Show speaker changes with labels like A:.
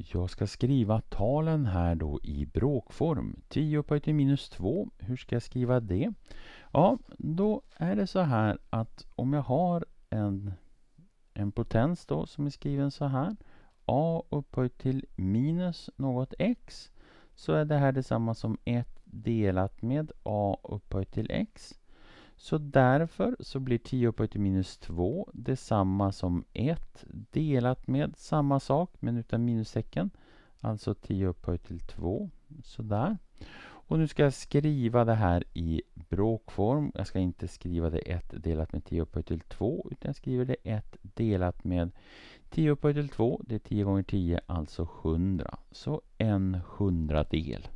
A: Jag ska skriva talen här då i bråkform. 10 upphöjt till minus 2, hur ska jag skriva det? Ja, då är det så här att om jag har en, en potens då som är skriven så här, a upphöjt till minus något x, så är det här detsamma som 1 delat med a upphöjt till x. Så därför så blir 10 upphöjt till minus 2 detsamma som 1 delat med samma sak men utan minustecken. Alltså 10 upphöjt till 2. Sådär. Och nu ska jag skriva det här i bråkform. Jag ska inte skriva det 1 delat med 10 upphöjt till 2 utan jag skriver det 1 delat med 10 upphöjt till 2. Det är 10 gånger 10 alltså 100. Så en hundradel.